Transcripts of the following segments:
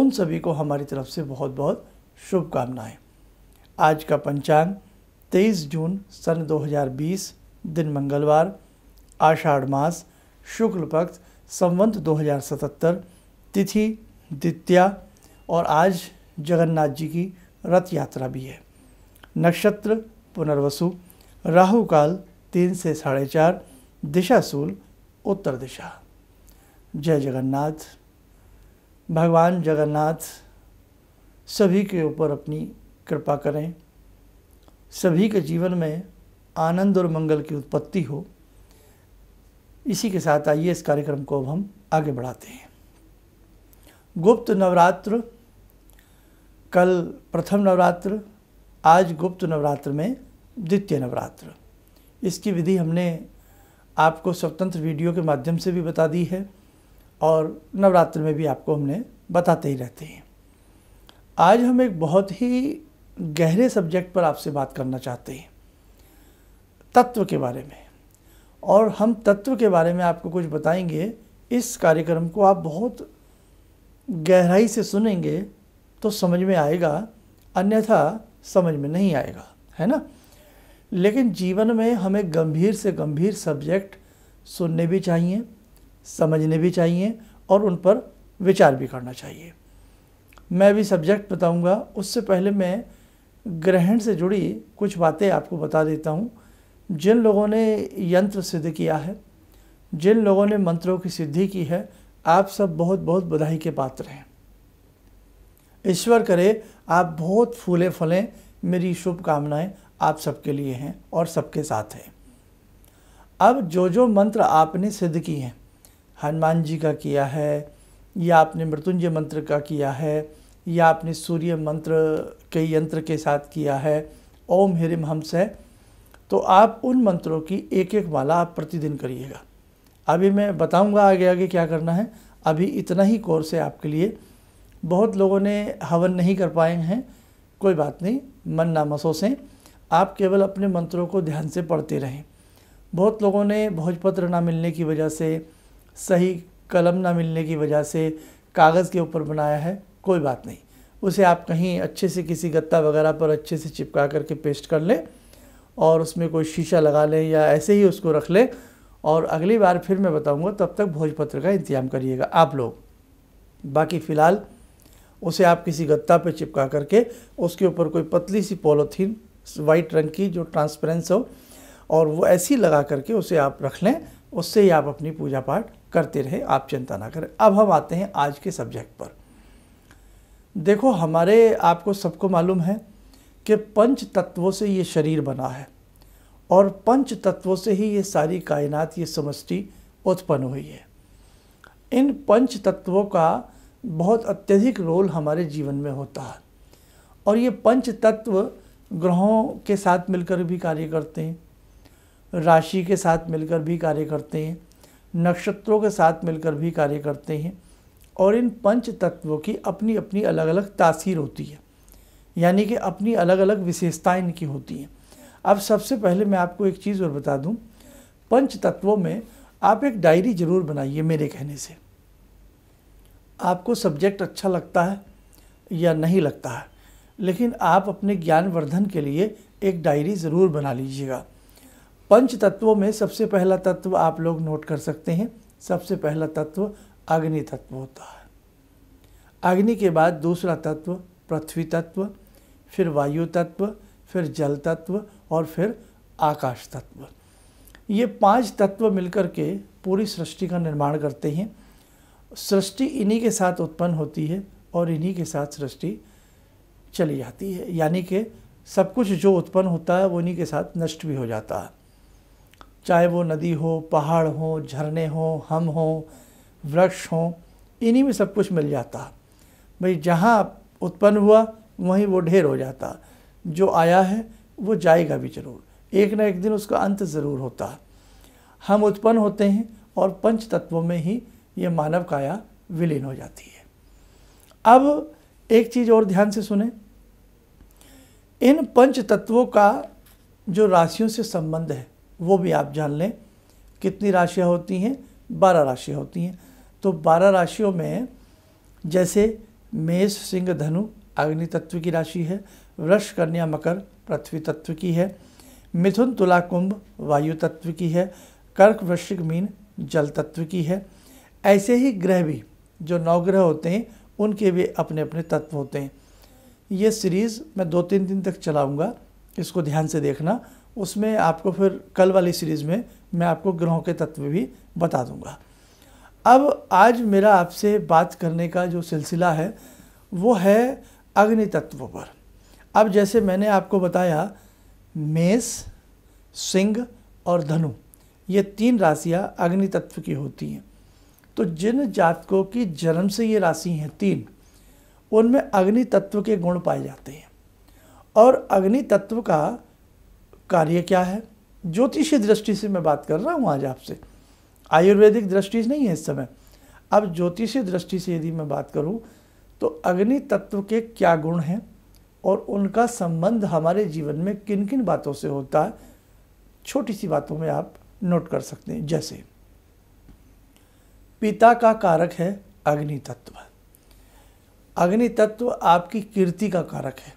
उन सभी को हमारी तरफ से बहुत बहुत शुभकामनाएं आज का पंचांग 23 जून सन 2020 दिन मंगलवार आषाढ़ मास शुक्ल पक्ष संवंत 2077 तिथि द्वितिया और आज जगन्नाथ जी की रथ यात्रा भी है नक्षत्र पुनर्वसु राहु काल तीन से साढ़े चार दिशा सूल उत्तर दिशा जय जगन्नाथ भगवान जगन्नाथ सभी के ऊपर अपनी कृपा करें सभी के जीवन में आनंद और मंगल की उत्पत्ति हो इसी के साथ आइए इस कार्यक्रम को अब हम आगे बढ़ाते हैं गुप्त नवरात्र कल प्रथम नवरात्र आज गुप्त नवरात्र में द्वितीय नवरात्र इसकी विधि हमने आपको स्वतंत्र वीडियो के माध्यम से भी बता दी है और नवरात्र में भी आपको हमने बताते ही रहते हैं आज हम एक बहुत ही गहरे सब्जेक्ट पर आपसे बात करना चाहते हैं तत्व के बारे में और हम तत्व के बारे में आपको कुछ बताएंगे इस कार्यक्रम को आप बहुत गहराई से सुनेंगे तो समझ में आएगा अन्यथा समझ में नहीं आएगा है ना लेकिन जीवन में हमें गंभीर से गंभीर सब्जेक्ट सुनने भी चाहिए समझने भी चाहिए और उन पर विचार भी करना चाहिए मैं भी सब्जेक्ट बताऊंगा उससे पहले मैं ग्रहण से जुड़ी कुछ बातें आपको बता देता हूँ जिन लोगों ने यंत्र सिद्ध किया है जिन लोगों ने मंत्रों की सिद्धि की है आप सब बहुत बहुत बधाई के पात्र हैं ईश्वर करे आप बहुत फूले फलें मेरी शुभकामनाएं आप सबके लिए हैं और सबके साथ हैं अब जो जो मंत्र आपने सिद्ध किए हैं हनुमान जी का किया है या आपने मृत्युंजय मंत्र का किया है या आपने सूर्य मंत्र के यंत्र के साथ किया है ओम हिरिम हम से तो आप उन मंत्रों की एक एक माला आप प्रतिदिन करिएगा अभी मैं बताऊंगा आगे आगे क्या करना है अभी इतना ही कोर्स है आपके लिए बहुत लोगों ने हवन नहीं कर पाए हैं कोई बात नहीं मन ना मसोसें आप केवल अपने मंत्रों को ध्यान से पढ़ते रहें बहुत लोगों ने भोजपत्र ना मिलने की वजह से सही कलम ना मिलने की वजह से कागज़ के ऊपर बनाया है कोई बात नहीं उसे आप कहीं अच्छे से किसी गत्ता वगैरह पर अच्छे से चिपका करके पेस्ट कर लें और उसमें कोई शीशा लगा लें या ऐसे ही उसको रख लें और अगली बार फिर मैं बताऊंगा तब तक भोजपत्र का इंतजाम करिएगा आप लोग बाकी फ़िलहाल उसे आप किसी गत्ता पर चिपका करके उसके ऊपर कोई पतली सी पॉलोथीन वाइट रंग की जो ट्रांसपेरेंस हो और वो ऐसी लगा करके उसे आप रख लें उससे ही आप अपनी पूजा पाठ करते रहे आप चिंता ना करें अब हम आते हैं आज के सब्जेक्ट पर देखो हमारे आपको सबको मालूम है कि पंच तत्वों से ये शरीर बना है और पंच तत्वों से ही ये सारी कायनात ये समष्टि उत्पन्न हुई है इन पंच तत्वों का बहुत अत्यधिक रोल हमारे जीवन में होता है और ये पंच तत्व ग्रहों के साथ मिलकर भी कार्य करते हैं राशि के साथ मिलकर भी कार्य करते हैं नक्षत्रों के साथ मिलकर भी कार्य करते हैं और इन पंच तत्वों की अपनी अपनी अलग अलग तासीर होती है यानी कि अपनी अलग अलग विशेषताएं इनकी होती हैं अब सबसे पहले मैं आपको एक चीज़ और बता दूं पंच तत्वों में आप एक डायरी ज़रूर बनाइए मेरे कहने से आपको सब्जेक्ट अच्छा लगता है या नहीं लगता है लेकिन आप अपने ज्ञानवर्धन के लिए एक डायरी ज़रूर बना लीजिएगा पंच तत्वों में सबसे पहला तत्व आप लोग नोट कर सकते हैं सबसे पहला तत्व अग्नि तत्व होता है अग्नि के बाद दूसरा तत्व पृथ्वी तत्व फिर वायु तत्व फिर जल तत्व और फिर आकाश तत्व ये पांच तत्व मिलकर के पूरी सृष्टि का निर्माण करते हैं सृष्टि इन्हीं के साथ उत्पन्न होती है और इन्हीं के साथ सृष्टि चली जाती है यानी कि सब कुछ जो उत्पन्न होता है वो इन्हीं के साथ नष्ट भी हो जाता है चाहे वो नदी हो पहाड़ हो झरने हो हम हो वृक्ष हों इन्हीं में सब कुछ मिल जाता भाई जहाँ उत्पन्न हुआ वहीं वो ढेर हो जाता जो आया है वो जाएगा भी जरूर एक ना एक दिन उसका अंत ज़रूर होता हम उत्पन्न होते हैं और पंच तत्वों में ही ये मानव काया विलीन हो जाती है अब एक चीज़ और ध्यान से सुने इन पंच तत्वों का जो राशियों से संबंध है वो भी आप जान लें कितनी राशियाँ होती हैं बारह राशियाँ होती हैं तो बारह राशियों में जैसे मेष सिंह धनु अग्नि तत्व की राशि है वृष कन्या मकर पृथ्वी तत्व की है मिथुन तुला कुंभ वायु तत्व की है कर्क वृश्चिक मीन जल तत्व की है ऐसे ही ग्रह भी जो नवग्रह होते हैं उनके भी अपने अपने तत्व होते हैं ये सीरीज़ मैं दो तीन दिन तक चलाऊँगा इसको ध्यान से देखना उसमें आपको फिर कल वाली सीरीज़ में मैं आपको ग्रहों के तत्व भी बता दूंगा अब आज मेरा आपसे बात करने का जो सिलसिला है वो है अग्नि तत्व पर अब जैसे मैंने आपको बताया मेष सिंह और धनु ये तीन राशियाँ अग्नि तत्व की होती हैं तो जिन जातकों की जन्म से ये राशि हैं तीन उनमें अग्नि तत्व के गुण पाए जाते हैं और अग्नि तत्व का कार्य क्या है ज्योतिषी दृष्टि से मैं बात कर रहा हूँ आज आपसे आयुर्वेदिक दृष्टि नहीं है इस समय अब ज्योतिषी दृष्टि से यदि मैं बात करूँ तो अग्नि तत्व के क्या गुण हैं और उनका संबंध हमारे जीवन में किन किन बातों से होता है छोटी सी बातों में आप नोट कर सकते हैं जैसे पिता का कारक है अग्नि तत्व अग्नि तत्व आपकी कीर्ति का कारक है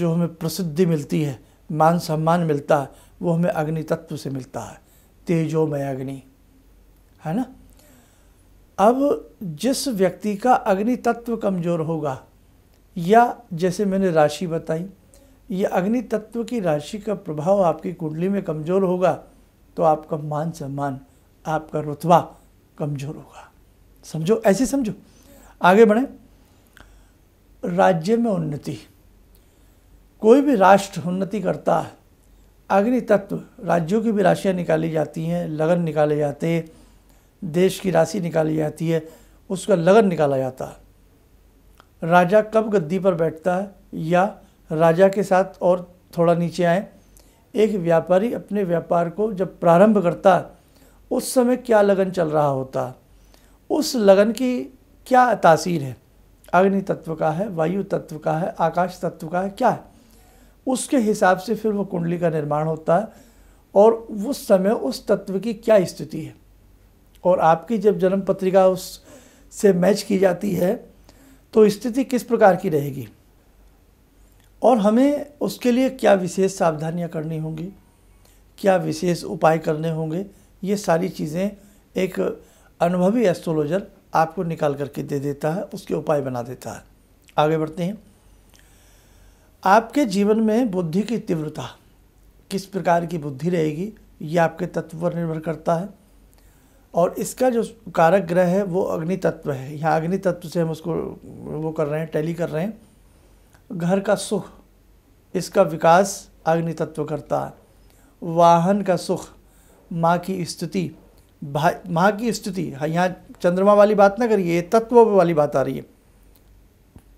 जो हमें प्रसिद्धि मिलती है मान सम्मान मिलता है वो हमें अग्नि तत्व से मिलता है तेजोमय अग्नि है ना अब जिस व्यक्ति का अग्नि तत्व कमज़ोर होगा या जैसे मैंने राशि बताई ये अग्नि तत्व की राशि का प्रभाव आपकी कुंडली में कमज़ोर होगा तो आपका मान सम्मान आपका रुतवा कमज़ोर होगा समझो ऐसे समझो आगे बढ़ें राज्य में उन्नति कोई भी राष्ट्र उन्नति करता है अग्नि तत्व राज्यों की भी राशियाँ निकाली जाती हैं लगन निकाले जाते हैं देश की राशि निकाली जाती है उसका लगन निकाला जाता है राजा कब गद्दी पर बैठता है या राजा के साथ और थोड़ा नीचे आए एक व्यापारी अपने व्यापार को जब प्रारंभ करता है उस समय क्या लगन चल रहा होता है उस लगन की क्या तासीर है अग्नि तत्व का है वायु तत्व का है आकाश तत्व का है क्या है उसके हिसाब से फिर वो कुंडली का निर्माण होता है और उस समय उस तत्व की क्या स्थिति है और आपकी जब जन्म पत्रिका उस से मैच की जाती है तो स्थिति किस प्रकार की रहेगी और हमें उसके लिए क्या विशेष सावधानियां करनी होंगी क्या विशेष उपाय करने होंगे ये सारी चीज़ें एक अनुभवी एस्ट्रोलॉजर आपको निकाल करके दे देता है उसके उपाय बना देता है आगे बढ़ते हैं आपके जीवन में बुद्धि की तीव्रता किस प्रकार की बुद्धि रहेगी ये आपके तत्व पर निर्भर करता है और इसका जो कारक ग्रह है वो अग्नि तत्व है यहाँ अग्नि तत्व से हम उसको वो कर रहे हैं टैली कर रहे हैं घर का सुख इसका विकास अग्नि तत्व करता है वाहन का सुख माँ की स्थिति भाई माँ की स्थिति हाँ, यहाँ चंद्रमा वाली बात ना करिए तत्व वाली बात आ रही है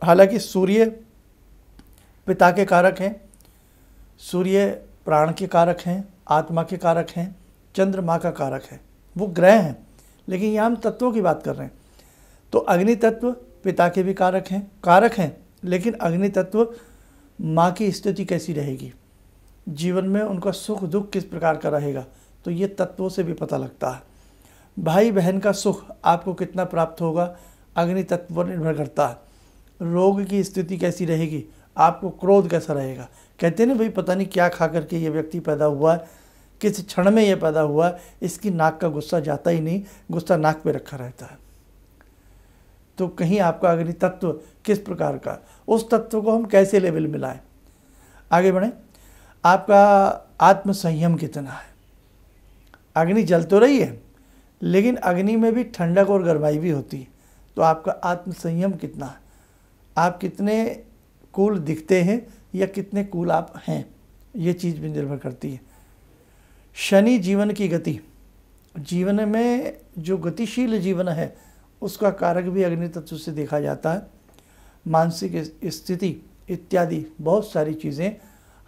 हालांकि सूर्य पिता के कारक हैं सूर्य प्राण के कारक हैं आत्मा के कारक हैं चंद्रमा का कारक है वो ग्रह हैं लेकिन यहाँ हम तत्वों की बात कर रहे हैं तो अग्नि तत्व पिता के भी कारक हैं कारक हैं लेकिन अग्नि तत्व माँ की स्थिति कैसी रहेगी जीवन में उनका सुख दुख किस प्रकार का रहेगा तो ये तत्वों से भी पता लगता है भाई बहन का सुख आपको कितना प्राप्त होगा अग्नि तत्व पर निर्भर करता है रोग की स्थिति कैसी रहेगी आपको क्रोध कैसा रहेगा कहते हैं ना भाई पता नहीं क्या खा करके ये व्यक्ति पैदा हुआ है किस क्षण में ये पैदा हुआ है इसकी नाक का गुस्सा जाता ही नहीं गुस्सा नाक पे रखा रहता है तो कहीं आपका अग्नि तत्व किस प्रकार का उस तत्व को हम कैसे लेवल मिलाएं आगे बढ़ें आपका आत्मसंयम कितना है अग्नि जल तो रही है लेकिन अग्नि में भी ठंडक और गर्माई भी होती है तो आपका आत्मसंयम कितना है आप कितने कूल दिखते हैं या कितने कूल आप हैं ये चीज़ भी निर्भर करती है शनि जीवन की गति जीवन में जो गतिशील जीवन है उसका कारक भी अग्नि तत्व से देखा जाता है मानसिक स्थिति इत्यादि बहुत सारी चीज़ें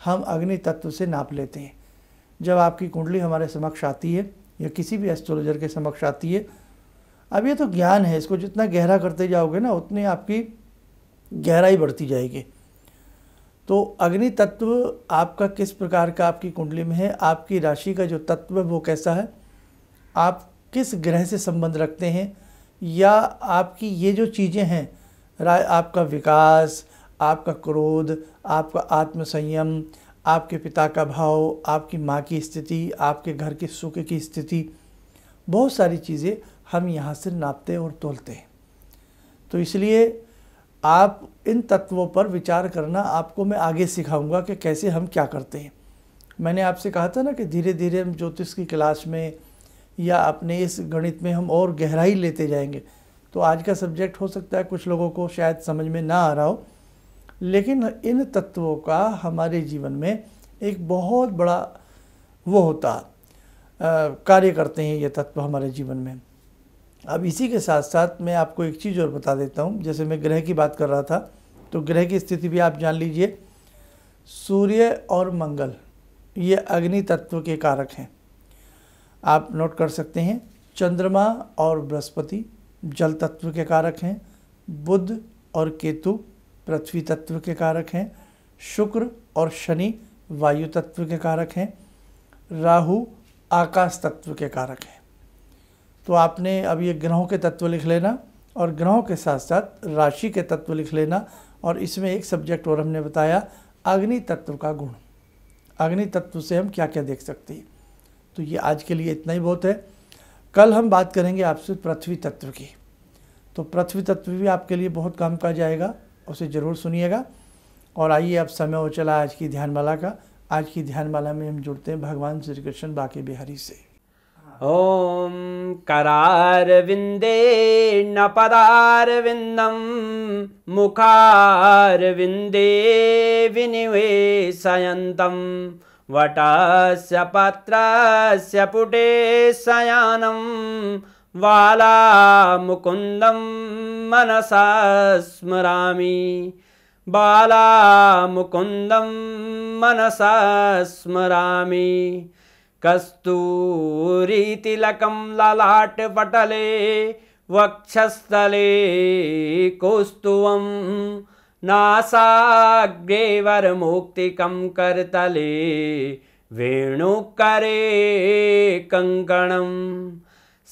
हम अग्नि तत्व से नाप लेते हैं जब आपकी कुंडली हमारे समक्ष आती है या किसी भी एस्ट्रोलॉजर के समक्ष आती है अब ये तो ज्ञान है इसको जितना गहरा करते जाओगे ना उतनी आपकी गहराई बढ़ती जाएगी तो अग्नि तत्व आपका किस प्रकार का आपकी कुंडली में है आपकी राशि का जो तत्व है वो कैसा है आप किस ग्रह से संबंध रखते हैं या आपकी ये जो चीज़ें हैं राय आपका विकास आपका क्रोध आपका आत्मसंयम आपके पिता का भाव आपकी माँ की स्थिति आपके घर के सुख की स्थिति बहुत सारी चीज़ें हम यहाँ से नापते और तोलते हैं तो इसलिए आप इन तत्वों पर विचार करना आपको मैं आगे सिखाऊंगा कि कैसे हम क्या करते हैं मैंने आपसे कहा था ना कि धीरे धीरे हम ज्योतिष की क्लास में या अपने इस गणित में हम और गहराई लेते जाएंगे तो आज का सब्जेक्ट हो सकता है कुछ लोगों को शायद समझ में ना आ रहा हो लेकिन इन तत्वों का हमारे जीवन में एक बहुत बड़ा वो होता कार्य करते हैं ये तत्व हमारे जीवन में अब इसी के साथ साथ मैं आपको एक चीज़ और बता देता हूँ जैसे मैं ग्रह की बात कर रहा था तो ग्रह की स्थिति भी आप जान लीजिए सूर्य और मंगल ये अग्नि तत्व के कारक हैं आप नोट कर सकते हैं चंद्रमा और बृहस्पति जल तत्व के कारक हैं बुध और केतु पृथ्वी तत्व के कारक हैं शुक्र और शनि वायु तत्व के कारक हैं राहु आकाश तत्व के कारक हैं तो आपने अब ये ग्रहों के तत्व लिख लेना और ग्रहों के साथ साथ राशि के तत्व लिख लेना और इसमें एक सब्जेक्ट और हमने बताया अग्नि तत्व का गुण अग्नि तत्व से हम क्या क्या देख सकते हैं तो ये आज के लिए इतना ही बहुत है कल हम बात करेंगे आपसे पृथ्वी तत्व की तो पृथ्वी तत्व भी आपके लिए बहुत काम का जाएगा उसे ज़रूर सुनिएगा और आइए अब समय हो चला आज की ध्यानमाला का आज की ध्यानमाला में हम जुड़ते हैं भगवान श्री कृष्ण बाकी बिहारी से ॐ करारविन्दे नपदारविन्दं मुखारविन्दे विनिवेशयन्तं वटस्य पात्रस्य पुटेशयानं बालामुकुन्दं मनसा स्मरामि बालामुकुन्दं मनसा स्मरामि कस्तूरीतिलकं ललाटपटले पटले वक्षस्तले कौस्तुवं नासाग्रेवरमुक्तिकं कर्तले वेणुकरे कङ्कणं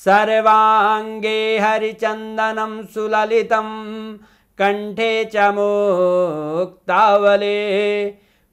सर्वाङ्गे हरिचन्दनं सुललितं कण्ठे च मोक्तावले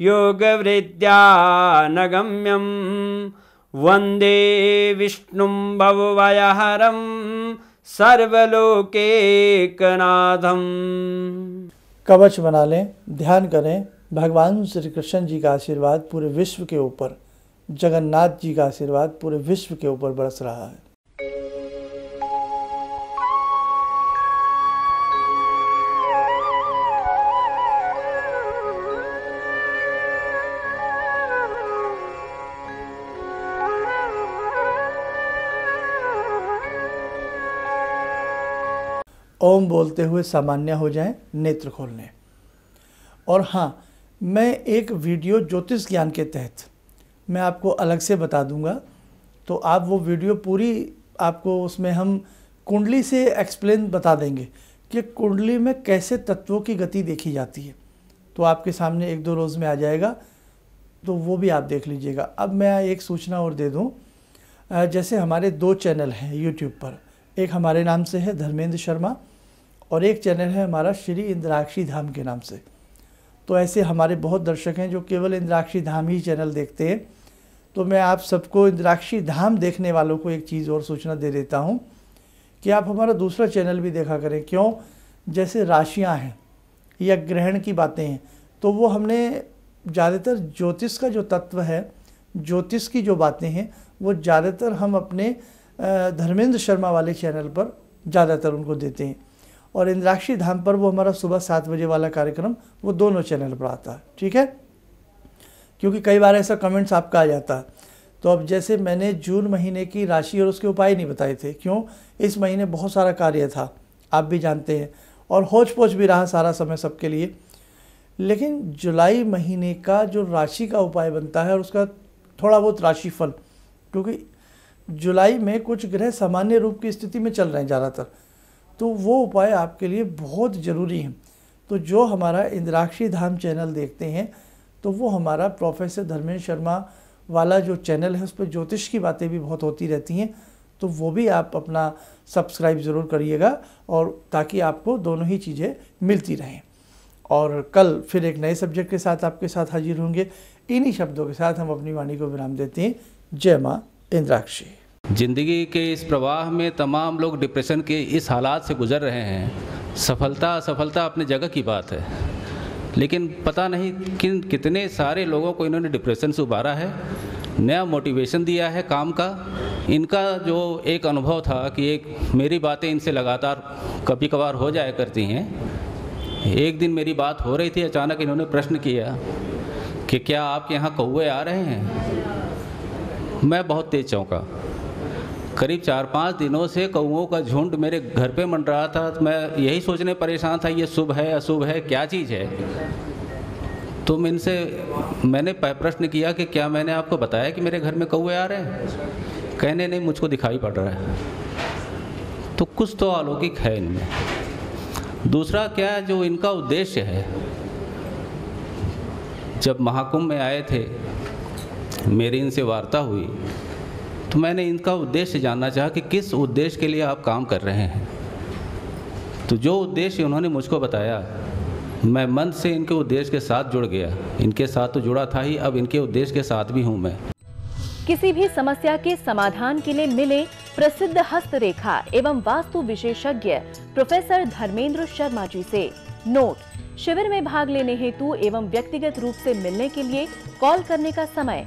योगवृद्ध्या वंदे विष्णु वन्दे विष्णुं भववयहरं सर्वलोकेकनाथम कवच बना लें ध्यान करें भगवान श्री कृष्ण जी का आशीर्वाद पूरे विश्व के ऊपर जगन्नाथ जी का आशीर्वाद पूरे विश्व के ऊपर बरस रहा है ओम बोलते हुए सामान्य हो जाएं नेत्र खोलने और हाँ मैं एक वीडियो ज्योतिष ज्ञान के तहत मैं आपको अलग से बता दूंगा तो आप वो वीडियो पूरी आपको उसमें हम कुंडली से एक्सप्लेन बता देंगे कि कुंडली में कैसे तत्वों की गति देखी जाती है तो आपके सामने एक दो रोज़ में आ जाएगा तो वो भी आप देख लीजिएगा अब मैं एक सूचना और दे दूँ जैसे हमारे दो चैनल हैं यूट्यूब पर एक हमारे नाम से है धर्मेंद्र शर्मा और एक चैनल है हमारा श्री इंद्राक्षी धाम के नाम से तो ऐसे हमारे बहुत दर्शक हैं जो केवल इंद्राक्षी धाम ही चैनल देखते हैं तो मैं आप सबको इंद्राक्षी धाम देखने वालों को एक चीज़ और सूचना दे देता हूँ कि आप हमारा दूसरा चैनल भी देखा करें क्यों जैसे राशियाँ हैं या ग्रहण की बातें हैं तो वो हमने ज़्यादातर ज्योतिष का जो तत्व है ज्योतिष की जो बातें हैं वो ज़्यादातर हम अपने धर्मेंद्र शर्मा वाले चैनल पर ज़्यादातर उनको देते हैं और इंद्राक्षी धाम पर वो हमारा सुबह सात बजे वाला कार्यक्रम वो दोनों चैनल पर आता है ठीक है क्योंकि कई बार ऐसा कमेंट्स आपका आ जाता है तो अब जैसे मैंने जून महीने की राशि और उसके उपाय नहीं बताए थे क्यों इस महीने बहुत सारा कार्य था आप भी जानते हैं और होच पोच भी रहा सारा समय सबके लिए लेकिन जुलाई महीने का जो राशि का उपाय बनता है और उसका थोड़ा बहुत राशिफल क्योंकि जुलाई में कुछ ग्रह सामान्य रूप की स्थिति में चल रहे हैं ज़्यादातर तो वो उपाय आपके लिए बहुत ज़रूरी हैं तो जो हमारा इंद्राक्षी धाम चैनल देखते हैं तो वो हमारा प्रोफेसर धर्मेंद्र शर्मा वाला जो चैनल है उस पर ज्योतिष की बातें भी बहुत होती रहती हैं तो वो भी आप अपना सब्सक्राइब ज़रूर करिएगा और ताकि आपको दोनों ही चीज़ें मिलती रहें और कल फिर एक नए सब्जेक्ट के साथ आपके साथ हाजिर होंगे इन्हीं शब्दों के साथ हम अपनी वाणी को विराम देते हैं जय माँ इंद्राक्षी जिंदगी के इस प्रवाह में तमाम लोग डिप्रेशन के इस हालात से गुजर रहे हैं सफलता असफलता अपने जगह की बात है लेकिन पता नहीं किन कितने सारे लोगों को इन्होंने डिप्रेशन से उबारा है नया मोटिवेशन दिया है काम का इनका जो एक अनुभव था कि एक मेरी बातें इनसे लगातार कभी कभार हो जाया करती हैं एक दिन मेरी बात हो रही थी अचानक इन्होंने प्रश्न किया कि क्या आपके यहाँ कौए आ रहे हैं मैं बहुत तेज चौंका करीब चार पाँच दिनों से कौओं का झुंड मेरे घर पे मंड रहा था तो मैं यही सोचने परेशान था ये शुभ है अशुभ है क्या चीज़ है तो इनसे मैंने प्रश्न किया कि क्या मैंने आपको बताया कि मेरे घर में कौए आ रहे हैं कहने नहीं मुझको दिखाई पड़ रहा है तो कुछ तो अलौकिक है इनमें दूसरा क्या जो इनका उद्देश्य है जब महाकुंभ में आए थे मेरी इनसे वार्ता हुई तो मैंने इनका उद्देश्य जानना चाहा कि किस उद्देश्य के लिए आप काम कर रहे हैं तो जो उद्देश्य उन्होंने मुझको बताया मैं मन से इनके उद्देश्य के साथ जुड़ गया इनके साथ तो जुड़ा था ही अब इनके उद्देश्य के साथ भी हूँ मैं किसी भी समस्या के समाधान के लिए मिले प्रसिद्ध हस्तरेखा एवं वास्तु विशेषज्ञ प्रोफेसर धर्मेंद्र शर्मा जी से नोट शिविर में भाग लेने हेतु एवं व्यक्तिगत रूप से मिलने के लिए कॉल करने का समय